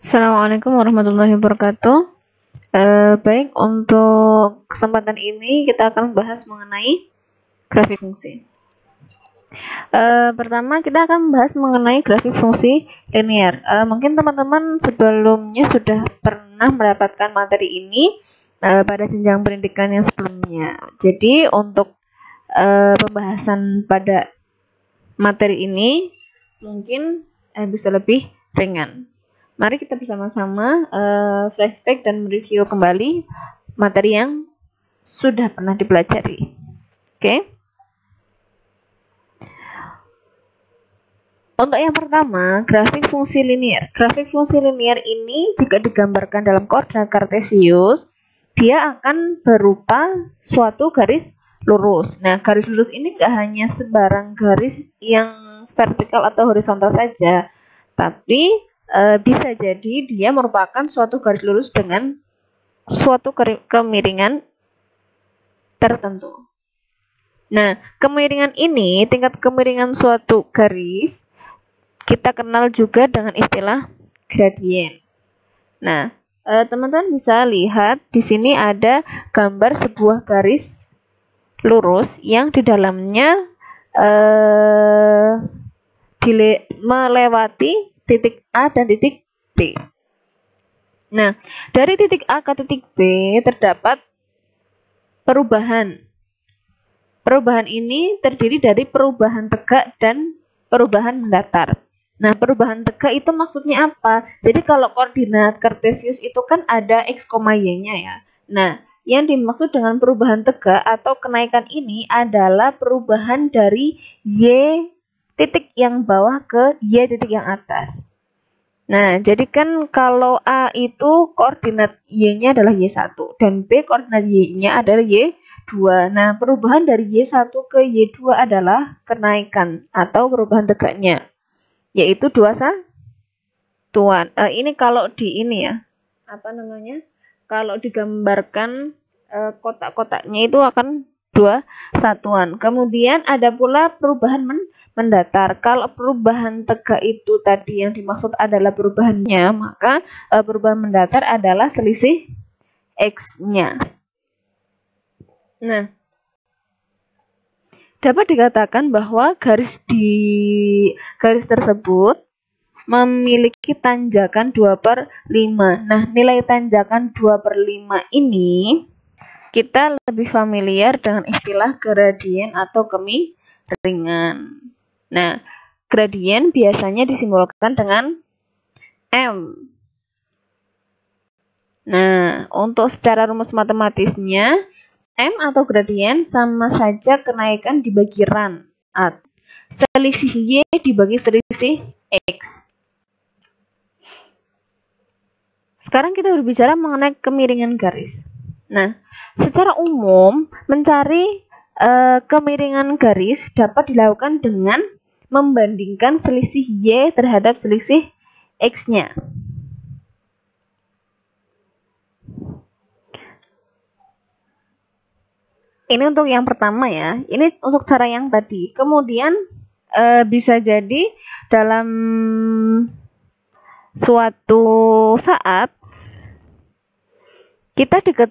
Assalamualaikum warahmatullahi wabarakatuh. E, baik, untuk kesempatan ini kita akan membahas mengenai grafik fungsi. E, pertama kita akan membahas mengenai grafik fungsi linear. E, mungkin teman-teman sebelumnya sudah pernah mendapatkan materi ini e, pada jenjang pendidikan yang sebelumnya. Jadi untuk e, pembahasan pada materi ini mungkin bisa lebih ringan. Mari kita bersama-sama uh, flashback dan mereview kembali materi yang sudah pernah dipelajari. Oke. Okay? Untuk yang pertama, grafik fungsi linier. Grafik fungsi linier ini jika digambarkan dalam koordinat kartesius, dia akan berupa suatu garis lurus. Nah, garis lurus ini tidak hanya sebarang garis yang vertikal atau horizontal saja, tapi e, bisa jadi dia merupakan suatu garis lurus dengan suatu kemiringan tertentu. Nah, kemiringan ini, tingkat kemiringan suatu garis, kita kenal juga dengan istilah gradien. Nah, eh, teman-teman bisa lihat di sini ada gambar sebuah garis lurus yang di dalamnya eh, melewati titik A dan titik B. Nah, dari titik A ke titik B terdapat perubahan. Perubahan ini terdiri dari perubahan tegak dan perubahan mendatar. Nah, perubahan tegak itu maksudnya apa? Jadi kalau koordinat kartesius itu kan ada x, y-nya ya. Nah, yang dimaksud dengan perubahan tegak atau kenaikan ini adalah perubahan dari y titik yang bawah ke Y titik yang atas. Nah, jadi kan kalau A itu koordinat Y-nya adalah Y1 dan B koordinat Y-nya adalah Y2. Nah, perubahan dari Y1 ke Y2 adalah kenaikan atau perubahan tegaknya yaitu 2 tuan. Uh, eh, ini kalau di ini ya, apa namanya? Kalau digambarkan uh, kotak-kotaknya itu akan dua satuan. Kemudian ada pula perubahan men mendatar. Kalau perubahan tegak itu tadi yang dimaksud adalah perubahannya, maka e, perubahan mendatar adalah selisih x-nya. Nah, dapat dikatakan bahwa garis di garis tersebut memiliki tanjakan 2 per 5. Nah, nilai tanjakan 2 per 5 ini kita lebih familiar dengan istilah gradien atau kemiringan. Nah, gradien biasanya disimbolkan dengan M. Nah, untuk secara rumus matematisnya, M atau gradien sama saja kenaikan dibagi ran. Selisih Y dibagi selisih X. Sekarang kita berbicara mengenai kemiringan garis. Nah, Secara umum, mencari e, kemiringan garis dapat dilakukan dengan membandingkan selisih Y terhadap selisih X-nya. Ini untuk yang pertama ya. Ini untuk cara yang tadi. Kemudian e, bisa jadi dalam suatu saat kita deket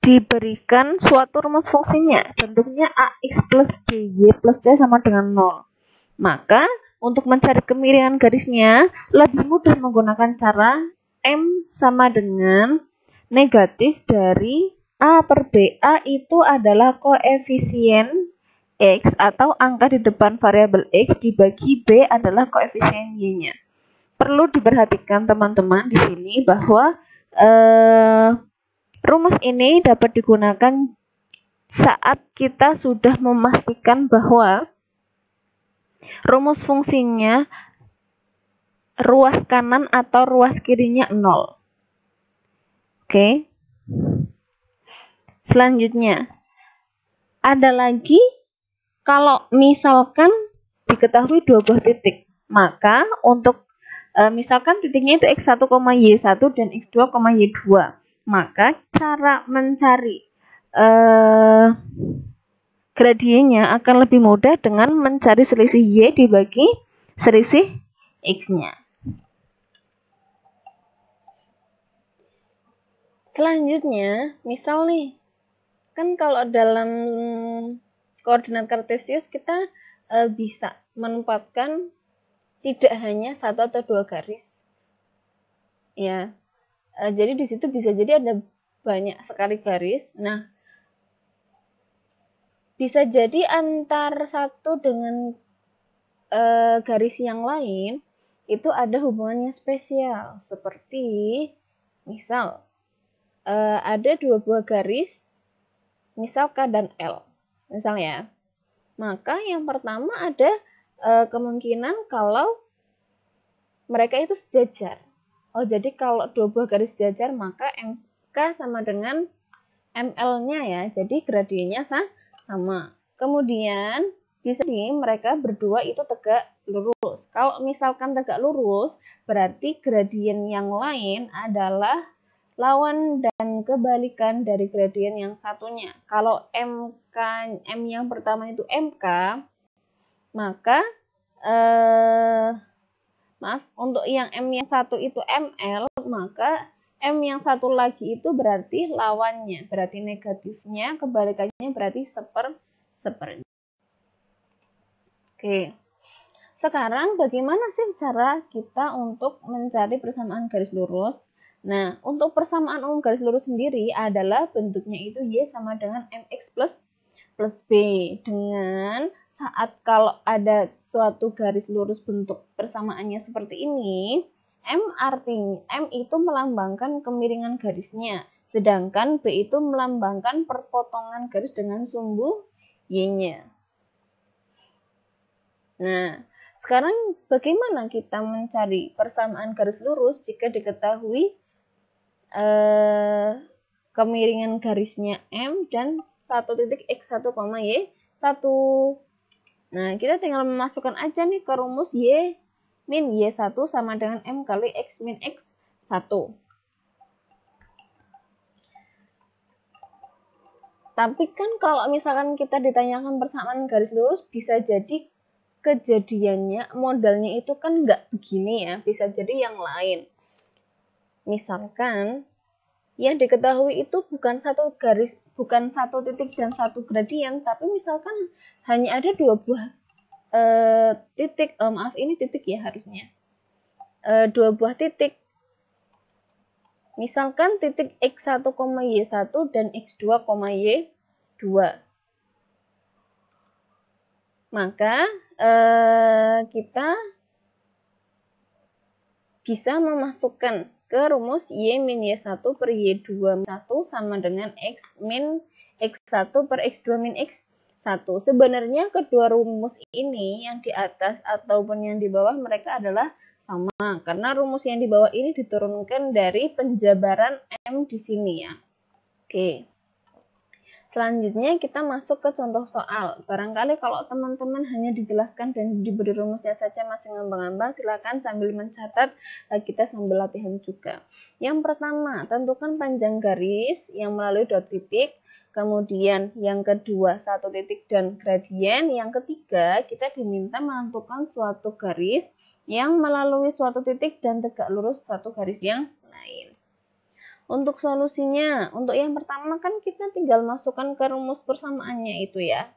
diberikan suatu rumus fungsinya. Bentuknya AX plus BY plus C sama dengan 0. Maka, untuk mencari kemiringan garisnya, lebih mudah menggunakan cara M sama dengan negatif dari A per b a itu adalah koefisien X atau angka di depan variabel X dibagi B adalah koefisien Y-nya. Perlu diperhatikan teman-teman di sini bahwa eh, Rumus ini dapat digunakan saat kita sudah memastikan bahwa rumus fungsinya ruas kanan atau ruas kirinya 0. Oke. Selanjutnya, ada lagi kalau misalkan diketahui dua buah titik, maka untuk e, misalkan titiknya itu X1, Y1 dan X2, Y2 maka cara mencari uh, gradiennya akan lebih mudah dengan mencari selisih Y dibagi selisih X-nya. Selanjutnya, misal nih, kan kalau dalam koordinat kartesius kita e, bisa menempatkan tidak hanya satu atau dua garis. Ya, Eh, jadi di situ bisa jadi ada banyak sekali garis nah bisa jadi antar satu dengan uh, garis yang lain itu ada hubungannya spesial seperti misal uh, ada dua buah garis misal K dan L misalnya maka yang pertama ada uh, kemungkinan kalau mereka itu sejajar Oh, jadi kalau dua buah garis sejajar maka MK sama dengan ML-nya ya. Jadi gradiennya sama. Kemudian di sini mereka berdua itu tegak lurus. Kalau misalkan tegak lurus, berarti gradien yang lain adalah lawan dan kebalikan dari gradien yang satunya. Kalau MK M yang pertama itu MK, maka eh, untuk yang M yang satu itu ML, maka M yang satu lagi itu berarti lawannya, berarti negatifnya, kebalikannya berarti seper sepernya. Oke. Sekarang bagaimana sih cara kita untuk mencari persamaan garis lurus? Nah, untuk persamaan umum garis lurus sendiri adalah bentuknya itu Y sama dengan MX plus plus B dengan saat kalau ada suatu garis lurus bentuk persamaannya seperti ini, M artinya M itu melambangkan kemiringan garisnya, sedangkan B itu melambangkan perpotongan garis dengan sumbu Y-nya. Nah, sekarang bagaimana kita mencari persamaan garis lurus jika diketahui eh, kemiringan garisnya M dan satu titik x 1, y 1. Nah, kita tinggal memasukkan aja nih ke rumus y min y1 sama dengan m kali x min x 1. Tapi kan kalau misalkan kita ditanyakan persamaan garis lurus bisa jadi kejadiannya modalnya itu kan nggak begini ya, bisa jadi yang lain. Misalkan yang diketahui itu bukan satu garis, bukan satu titik dan satu gradien, tapi misalkan hanya ada dua buah e, titik, oh, maaf ini titik ya harusnya, e, dua buah titik. Misalkan titik X1, Y1 dan X2, Y2. Maka e, kita bisa memasukkan ke rumus Y min Y1 per Y2 1 sama dengan X min X1 per X2 min X1. Sebenarnya kedua rumus ini yang di atas ataupun yang di bawah mereka adalah sama karena rumus yang di bawah ini diturunkan dari penjabaran M di sini ya. Oke. Selanjutnya kita masuk ke contoh soal. Barangkali kalau teman-teman hanya dijelaskan dan diberi rumusnya saja masih ngambang-ngambang, silakan sambil mencatat eh, kita sambil latihan juga. Yang pertama, tentukan panjang garis yang melalui dot titik. Kemudian yang kedua, satu titik dan gradien. Yang ketiga, kita diminta menentukan suatu garis yang melalui suatu titik dan tegak lurus satu garis yang lain. Untuk solusinya, untuk yang pertama kan kita tinggal masukkan ke rumus persamaannya itu ya.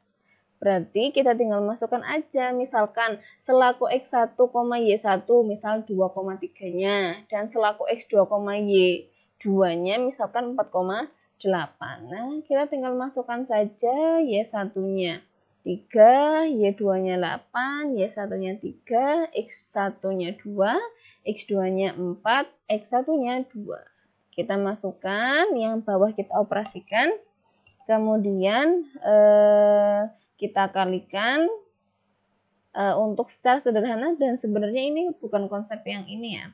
Berarti kita tinggal masukkan aja, misalkan selaku X1, Y1, misal 2,3-nya. Dan selaku X2, Y 2-nya misalkan 4,8. Nah, kita tinggal masukkan saja Y1-nya. 3, Y2-nya 8, Y1-nya 3, X1-nya 2, X2-nya 4, X1-nya 2. Kita masukkan yang bawah kita operasikan. Kemudian eh, kita kalikan eh, untuk secara sederhana dan sebenarnya ini bukan konsep yang ini ya.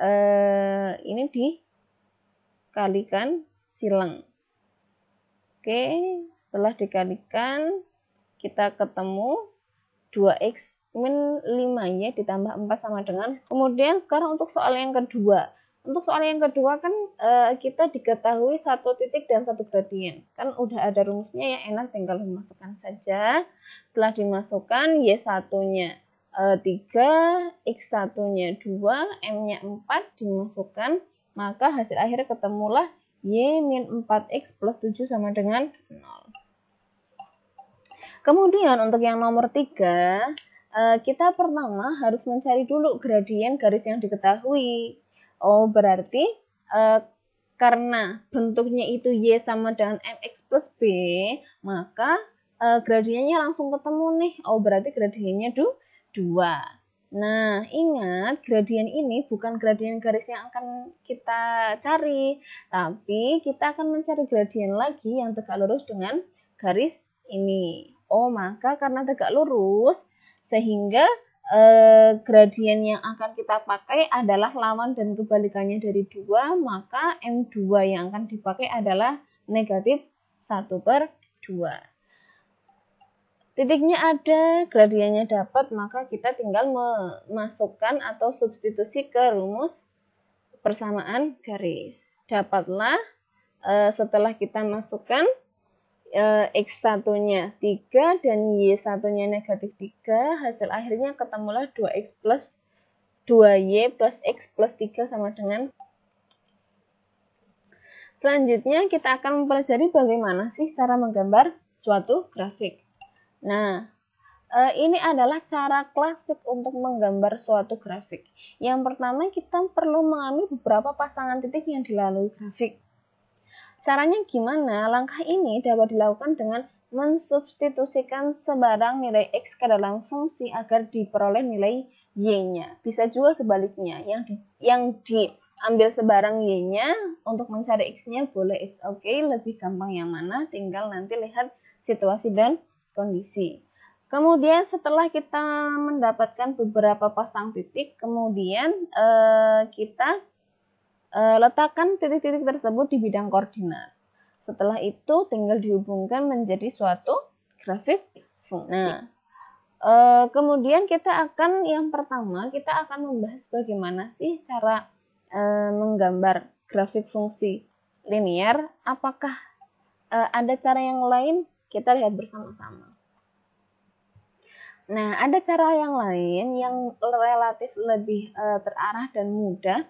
Eh, ini dikalikan silang. Oke, setelah dikalikan kita ketemu 2x min 5 ya ditambah 4 sama dengan. Kemudian sekarang untuk soal yang kedua. Untuk soal yang kedua kan e, kita diketahui satu titik dan satu gradien. Kan udah ada rumusnya ya, enak tinggal dimasukkan saja. Setelah dimasukkan Y1-nya e, 3, X1-nya 2, M-nya 4 dimasukkan, maka hasil akhirnya ketemulah Y min 4X plus 7 sama dengan 0. Kemudian untuk yang nomor 3, eh, kita pertama harus mencari dulu gradien garis yang diketahui. Oh, berarti uh, karena bentuknya itu Y sama dengan MX plus B, maka uh, gradiennya langsung ketemu nih. Oh, berarti gradiennya 2. Nah, ingat gradien ini bukan gradien garis yang akan kita cari, tapi kita akan mencari gradien lagi yang tegak lurus dengan garis ini. Oh, maka karena tegak lurus, sehingga eh, gradien yang akan kita pakai adalah lawan dan kebalikannya dari dua, maka M2 yang akan dipakai adalah negatif 1 per 2. Titiknya ada, gradiennya dapat, maka kita tinggal memasukkan atau substitusi ke rumus persamaan garis. Dapatlah eh, setelah kita masukkan e, x satunya 3 dan y satunya negatif 3, hasil akhirnya ketemulah 2X plus 2Y plus X plus 3 sama dengan Selanjutnya kita akan mempelajari bagaimana sih cara menggambar suatu grafik. Nah, eh, ini adalah cara klasik untuk menggambar suatu grafik. Yang pertama kita perlu mengambil beberapa pasangan titik yang dilalui grafik. Caranya gimana? Langkah ini dapat dilakukan dengan mensubstitusikan sebarang nilai X ke dalam fungsi agar diperoleh nilai Y-nya. Bisa juga sebaliknya, yang di, yang diambil sebarang Y-nya untuk mencari X-nya boleh X oke, okay, lebih gampang yang mana, tinggal nanti lihat situasi dan kondisi. Kemudian setelah kita mendapatkan beberapa pasang titik, kemudian eh, kita Eh, letakkan titik-titik tersebut di bidang koordinat. Setelah itu tinggal dihubungkan menjadi suatu grafik fungsi. Nah, eh, kemudian kita akan yang pertama kita akan membahas bagaimana sih cara eh, menggambar grafik fungsi linear. Apakah ada cara yang lain? Kita lihat bersama-sama. Nah, ada cara yang lain yang relatif lebih terarah dan mudah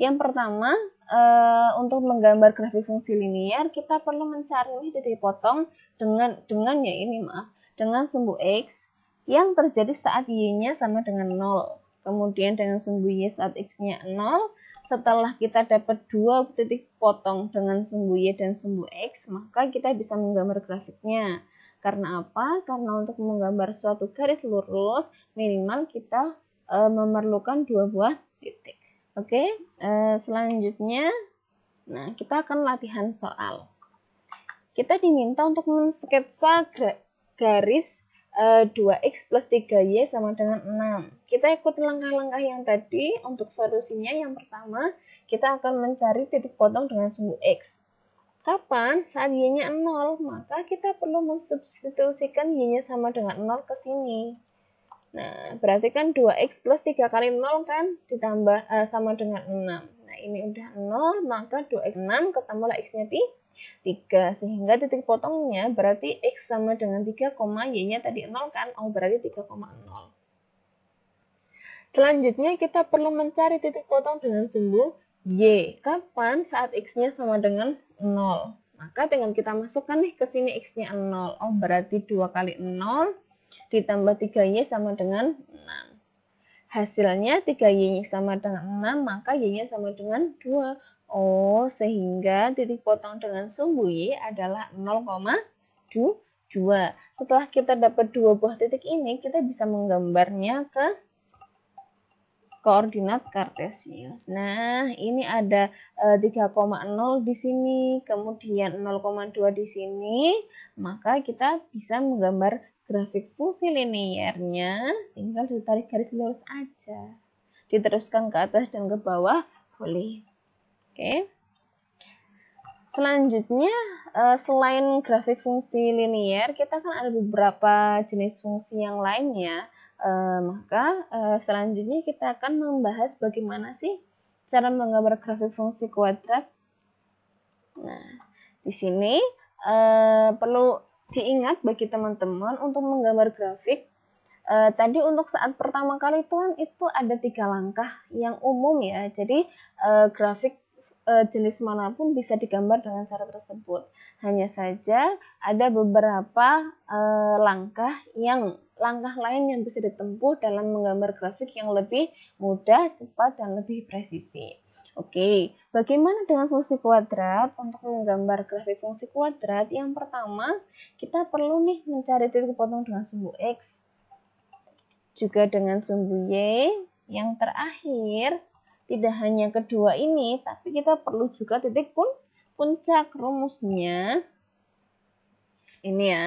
yang pertama, uh, untuk menggambar grafik fungsi linear, kita perlu mencari titik potong dengan dengan ya ini maaf, dengan sumbu x yang terjadi saat y-nya sama dengan 0. Kemudian dengan sumbu y saat x-nya 0, setelah kita dapat dua titik potong dengan sumbu y dan sumbu x, maka kita bisa menggambar grafiknya. Karena apa? Karena untuk menggambar suatu garis lurus, minimal kita e, memerlukan dua buah titik. Oke, okay, uh, eh, selanjutnya, nah kita akan latihan soal. Kita diminta untuk mensketsa garis uh, eh, 2x plus 3y sama dengan 6. Kita ikut langkah-langkah yang tadi untuk solusinya. Yang pertama, kita akan mencari titik potong dengan sumbu x. Kapan? Saat y-nya 0, maka kita perlu mensubstitusikan y-nya sama dengan 0 ke sini. Nah, berarti kan 2x plus 3 kali 0 kan ditambah uh, sama dengan 6. Nah, ini udah 0, maka 2x 6 ketemu lah x-nya 3. Sehingga titik potongnya berarti x sama dengan 3, y-nya tadi 0 kan? Oh, berarti 3,0. Selanjutnya kita perlu mencari titik potong dengan sumbu y. Kapan saat x-nya sama dengan 0? Maka dengan kita masukkan nih ke sini x-nya 0. Oh, berarti 2 kali 0 ditambah 3Y sama dengan 6. Hasilnya 3Y sama dengan 6, maka Y-nya sama dengan 2. Oh, sehingga titik potong dengan sumbu Y adalah 0,2. Setelah kita dapat dua buah titik ini, kita bisa menggambarnya ke koordinat kartesius. Nah, ini ada e, eh, 3,0 di sini, kemudian 0,2 di sini, maka kita bisa menggambar grafik fungsi liniernya tinggal ditarik garis lurus aja. Diteruskan ke atas dan ke bawah boleh. Oke. Selanjutnya, eh, selain grafik fungsi linier, kita kan ada beberapa jenis fungsi yang lainnya. Eh, maka eh, selanjutnya kita akan membahas bagaimana sih cara menggambar grafik fungsi kuadrat. Nah, di sini perlu diingat bagi teman-teman untuk menggambar grafik e, tadi untuk saat pertama kali itu itu ada tiga langkah yang umum ya jadi e, grafik e, jenis manapun bisa digambar dengan cara tersebut hanya saja ada beberapa e, langkah yang langkah lain yang bisa ditempuh dalam menggambar grafik yang lebih mudah cepat dan lebih presisi Oke, bagaimana dengan fungsi kuadrat? Untuk menggambar grafik fungsi kuadrat, yang pertama kita perlu nih mencari titik potong dengan sumbu X, juga dengan sumbu Y. Yang terakhir, tidak hanya kedua ini, tapi kita perlu juga titik pun puncak rumusnya. Ini ya,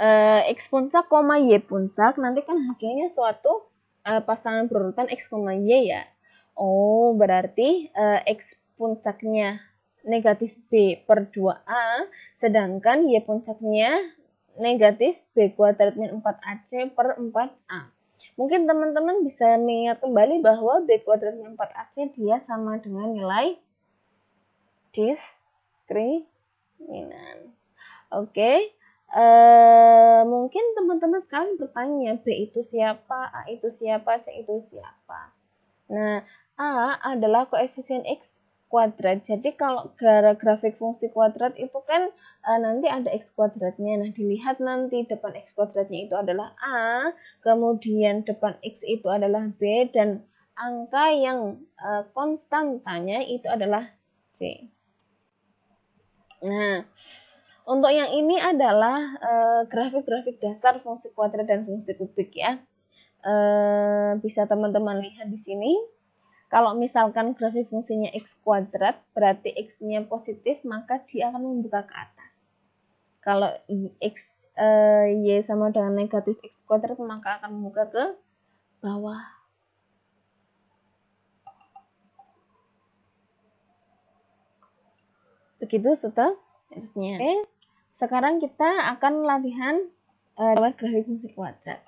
eh, X puncak, koma Y puncak, nanti kan hasilnya suatu eh, pasangan berurutan X, Y ya. Oh, berarti uh, X puncaknya negatif B per 2A, sedangkan Y puncaknya negatif B kuadrat min 4AC per 4A. Mungkin teman-teman bisa mengingat kembali bahwa B kuadrat min 4AC dia sama dengan nilai diskriminan. Oke, okay. Eh, mungkin teman-teman sekarang bertanya B itu siapa, A itu siapa, C itu siapa. Nah, A adalah koefisien X kuadrat. Jadi kalau grafik fungsi kuadrat itu kan e, nanti ada X kuadratnya. Nah, dilihat nanti depan X kuadratnya itu adalah A, kemudian depan X itu adalah B, dan angka yang e, konstantanya itu adalah C. Nah, untuk yang ini adalah e, grafik-grafik e, dasar fungsi kuadrat dan fungsi kubik ya. E, bisa teman-teman lihat di sini. Kalau misalkan grafik fungsinya x kuadrat, berarti x-nya positif, maka dia akan membuka ke atas. Kalau x eh, y sama dengan negatif x kuadrat, maka akan membuka ke bawah. Begitu seterusnya. Oke. Sekarang kita akan latihan eh, grafik fungsi kuadrat.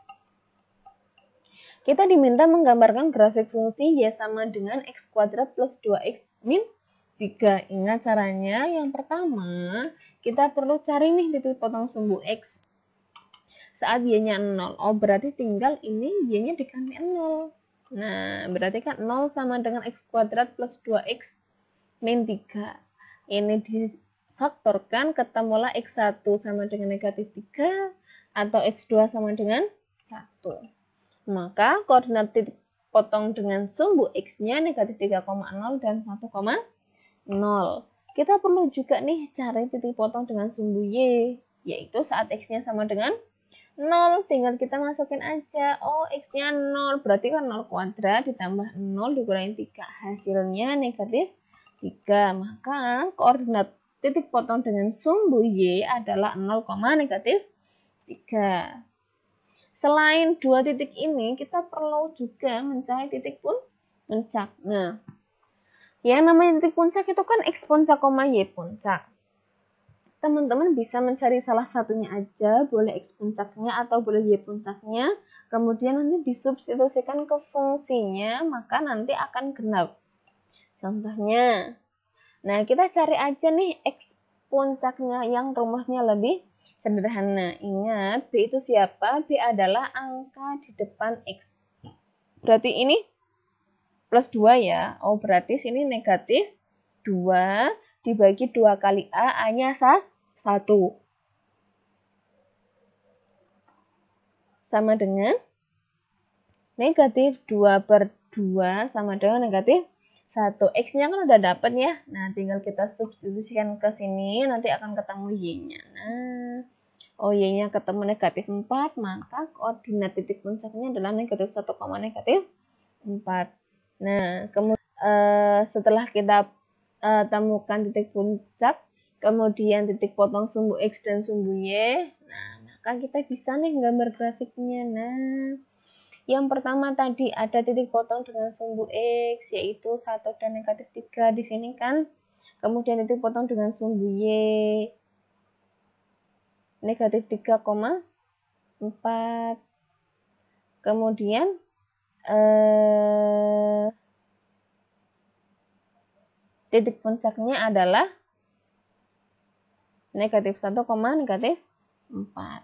Kita diminta menggambarkan grafik fungsi Y sama dengan X kuadrat plus 2X min 3. Ingat caranya, yang pertama kita perlu cari nih titik potong sumbu X. Saat Y-nya 0, oh berarti tinggal ini Y-nya dikali 0. Nah, berarti kan 0 sama dengan X kuadrat plus 2X min 3. Ini difaktorkan ketemulah X1 sama dengan negatif 3 atau X2 sama dengan 1. Maka koordinat titik potong dengan sumbu X-nya negatif 3,0 dan 1,0. Kita perlu juga nih cari titik potong dengan sumbu Y, yaitu saat X-nya sama dengan 0. Tinggal kita masukin aja, oh X-nya 0, berarti kan 0 kuadrat ditambah 0 dikurangi 3, hasilnya negatif 3. Maka koordinat titik potong dengan sumbu Y adalah 0, negatif 3. Selain dua titik ini, kita perlu juga mencari titik puncak. Nah, yang namanya titik puncak itu kan X puncak, koma Y puncak. Teman-teman bisa mencari salah satunya aja, boleh X puncaknya atau boleh Y puncaknya, kemudian nanti disubstitusikan ke fungsinya, maka nanti akan genap. Contohnya, nah kita cari aja nih X puncaknya yang rumahnya lebih sederhana. Ingat, B itu siapa? B adalah angka di depan X. Berarti ini plus 2 ya. Oh, berarti sini negatif 2 dibagi 2 kali A, A-nya 1. Sama dengan negatif 2 per 2 sama dengan negatif satu X-nya kan udah dapet ya. Nah, tinggal kita substitusikan ke sini, nanti akan ketemu Y-nya. Nah, oh Y-nya ketemu negatif 4, maka koordinat titik puncaknya adalah negatif 1, negatif 4. Nah, kemudian uh, eh, setelah kita uh, temukan titik puncak, kemudian titik potong sumbu X dan sumbu Y, nah, maka kita bisa nih gambar grafiknya. Nah, yang pertama tadi ada titik potong dengan sumbu X yaitu 1 dan negatif 3 di sini kan. Kemudian titik potong dengan sumbu Y negatif 3,4 Kemudian eh, titik puncaknya adalah negatif 1, negatif 4.